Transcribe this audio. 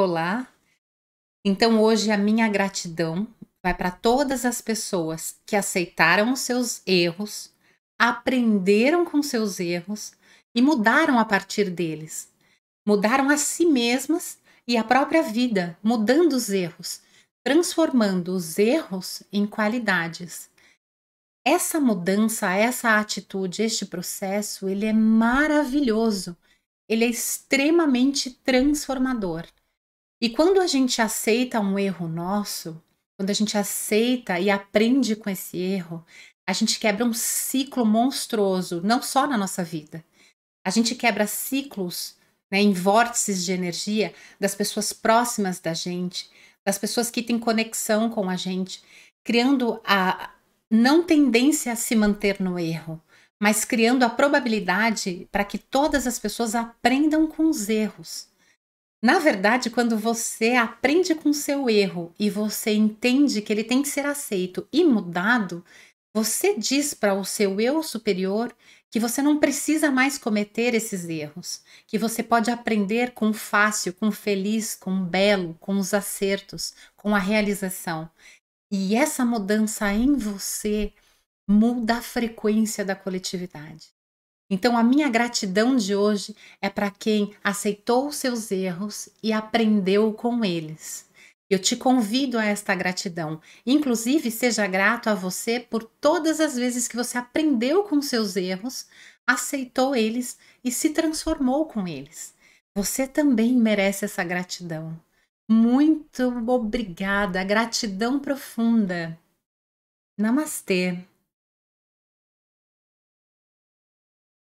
Olá. Então hoje a minha gratidão vai para todas as pessoas que aceitaram os seus erros, aprenderam com seus erros e mudaram a partir deles. Mudaram a si mesmas e a própria vida, mudando os erros, transformando os erros em qualidades. Essa mudança, essa atitude, este processo, ele é maravilhoso. Ele é extremamente transformador. E quando a gente aceita um erro nosso, quando a gente aceita e aprende com esse erro, a gente quebra um ciclo monstruoso, não só na nossa vida. A gente quebra ciclos né, em vórtices de energia das pessoas próximas da gente, das pessoas que têm conexão com a gente, criando a não tendência a se manter no erro, mas criando a probabilidade para que todas as pessoas aprendam com os erros. Na verdade, quando você aprende com seu erro e você entende que ele tem que ser aceito e mudado, você diz para o seu eu superior que você não precisa mais cometer esses erros, que você pode aprender com fácil, com feliz, com belo, com os acertos, com a realização. E essa mudança em você muda a frequência da coletividade. Então, a minha gratidão de hoje é para quem aceitou os seus erros e aprendeu com eles. Eu te convido a esta gratidão. Inclusive, seja grato a você por todas as vezes que você aprendeu com seus erros, aceitou eles e se transformou com eles. Você também merece essa gratidão. Muito obrigada, gratidão profunda. Namastê.